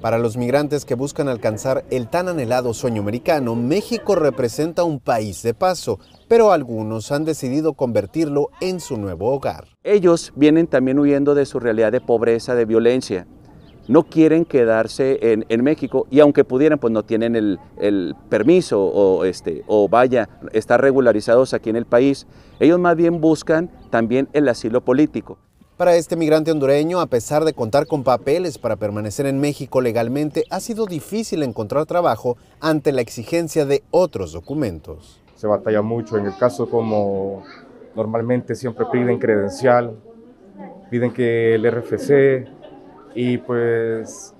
Para los migrantes que buscan alcanzar el tan anhelado sueño americano, México representa un país de paso, pero algunos han decidido convertirlo en su nuevo hogar. Ellos vienen también huyendo de su realidad de pobreza, de violencia. No quieren quedarse en, México y aunque pudieran, pues no tienen el, permiso o, este, o vaya, estar regularizados aquí en el país. Ellos más bien buscan también el asilo político. Para este migrante hondureño, a pesar de contar con papeles para permanecer en México legalmente, ha sido difícil encontrar trabajo ante la exigencia de otros documentos. Se batalla mucho en el caso como normalmente siempre piden credencial, piden que el RFC y pues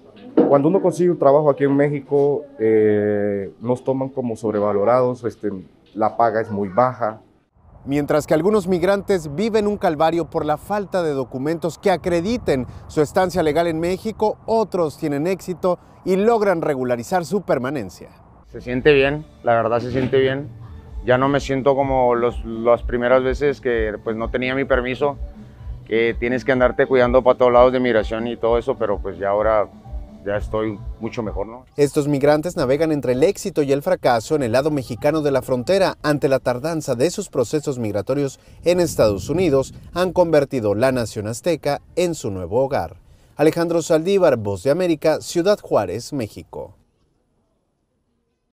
cuando uno consigue un trabajo aquí en México eh, nos toman como sobrevalorados, este, la paga es muy baja, Mientras que algunos migrantes viven un calvario por la falta de documentos que acrediten su estancia legal en México, otros tienen éxito y logran regularizar su permanencia. Se siente bien, la verdad se siente bien. Ya no me siento como las primeras veces que pues, no tenía mi permiso, que tienes que andarte cuidando para todos lados de migración y todo eso, pero pues ya ahora ya estoy mucho mejor, ¿no? Estos migrantes navegan entre el éxito y el fracaso en el lado mexicano de la frontera ante la tardanza de sus procesos migratorios en Estados Unidos, han convertido la nación azteca en su nuevo hogar. Alejandro Saldívar, Voz de América, Ciudad Juárez, México.